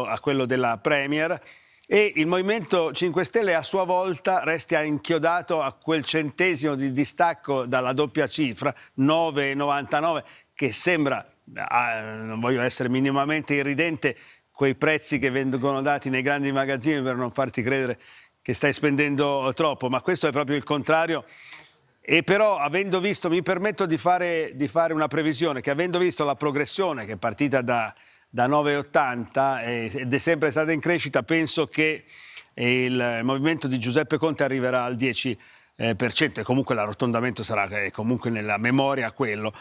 a quello della Premier e il Movimento 5 Stelle a sua volta resta inchiodato a quel centesimo di distacco dalla doppia cifra, 9,99, che sembra, ah, non voglio essere minimamente irridente, quei prezzi che vengono dati nei grandi magazzini per non farti credere che stai spendendo troppo, ma questo è proprio il contrario. E però avendo visto, mi permetto di fare, di fare una previsione, che avendo visto la progressione che è partita da da 9,80 eh, ed è sempre stata in crescita, penso che eh, il movimento di Giuseppe Conte arriverà al 10% eh, e comunque l'arrotondamento sarà comunque nella memoria quello.